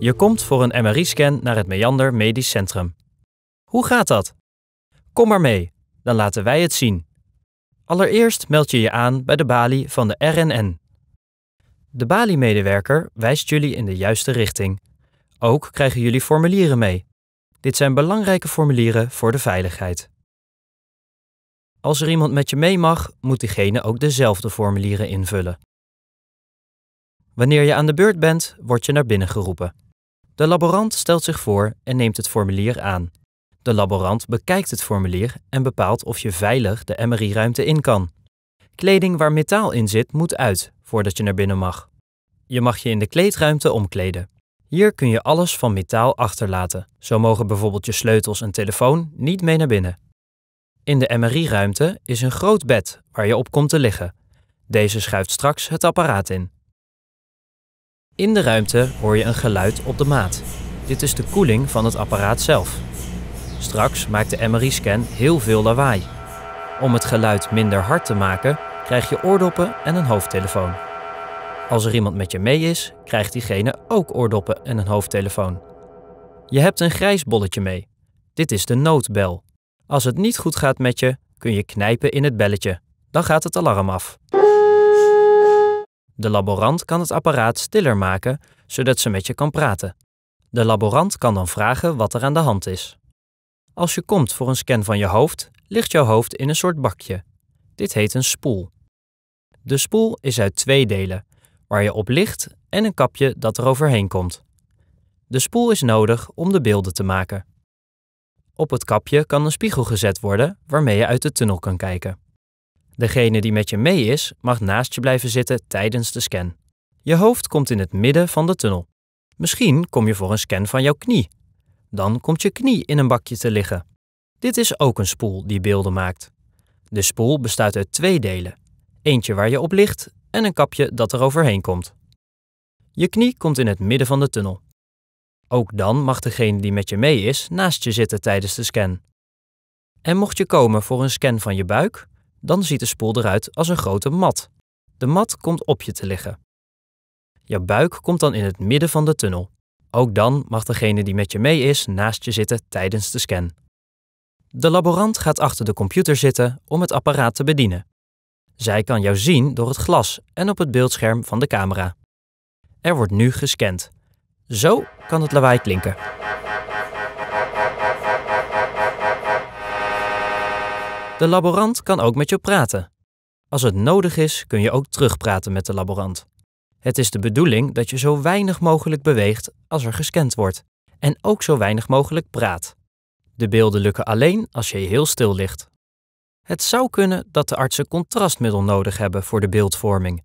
Je komt voor een MRI-scan naar het Meander Medisch Centrum. Hoe gaat dat? Kom maar mee, dan laten wij het zien. Allereerst meld je je aan bij de balie van de RNN. De balie-medewerker wijst jullie in de juiste richting. Ook krijgen jullie formulieren mee. Dit zijn belangrijke formulieren voor de veiligheid. Als er iemand met je mee mag, moet diegene ook dezelfde formulieren invullen. Wanneer je aan de beurt bent, word je naar binnen geroepen. De laborant stelt zich voor en neemt het formulier aan. De laborant bekijkt het formulier en bepaalt of je veilig de MRI-ruimte in kan. Kleding waar metaal in zit moet uit voordat je naar binnen mag. Je mag je in de kleedruimte omkleden. Hier kun je alles van metaal achterlaten. Zo mogen bijvoorbeeld je sleutels en telefoon niet mee naar binnen. In de MRI-ruimte is een groot bed waar je op komt te liggen. Deze schuift straks het apparaat in. In de ruimte hoor je een geluid op de maat. Dit is de koeling van het apparaat zelf. Straks maakt de MRI-scan heel veel lawaai. Om het geluid minder hard te maken, krijg je oordoppen en een hoofdtelefoon. Als er iemand met je mee is, krijgt diegene ook oordoppen en een hoofdtelefoon. Je hebt een grijs bolletje mee. Dit is de noodbel. Als het niet goed gaat met je, kun je knijpen in het belletje. Dan gaat het alarm af. De laborant kan het apparaat stiller maken zodat ze met je kan praten. De laborant kan dan vragen wat er aan de hand is. Als je komt voor een scan van je hoofd, ligt jouw hoofd in een soort bakje. Dit heet een spoel. De spoel is uit twee delen, waar je op ligt en een kapje dat er overheen komt. De spoel is nodig om de beelden te maken. Op het kapje kan een spiegel gezet worden waarmee je uit de tunnel kan kijken. Degene die met je mee is, mag naast je blijven zitten tijdens de scan. Je hoofd komt in het midden van de tunnel. Misschien kom je voor een scan van jouw knie. Dan komt je knie in een bakje te liggen. Dit is ook een spoel die beelden maakt. De spoel bestaat uit twee delen: eentje waar je op ligt en een kapje dat er overheen komt. Je knie komt in het midden van de tunnel. Ook dan mag degene die met je mee is naast je zitten tijdens de scan. En mocht je komen voor een scan van je buik, dan ziet de spoel eruit als een grote mat. De mat komt op je te liggen. Je buik komt dan in het midden van de tunnel. Ook dan mag degene die met je mee is naast je zitten tijdens de scan. De laborant gaat achter de computer zitten om het apparaat te bedienen. Zij kan jou zien door het glas en op het beeldscherm van de camera. Er wordt nu gescand. Zo kan het lawaai klinken. De laborant kan ook met je praten. Als het nodig is, kun je ook terugpraten met de laborant. Het is de bedoeling dat je zo weinig mogelijk beweegt als er gescand wordt en ook zo weinig mogelijk praat. De beelden lukken alleen als je heel stil ligt. Het zou kunnen dat de artsen contrastmiddel nodig hebben voor de beeldvorming.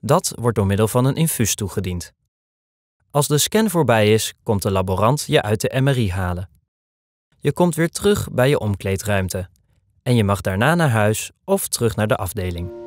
Dat wordt door middel van een infuus toegediend. Als de scan voorbij is, komt de laborant je uit de MRI halen. Je komt weer terug bij je omkleedruimte en je mag daarna naar huis of terug naar de afdeling.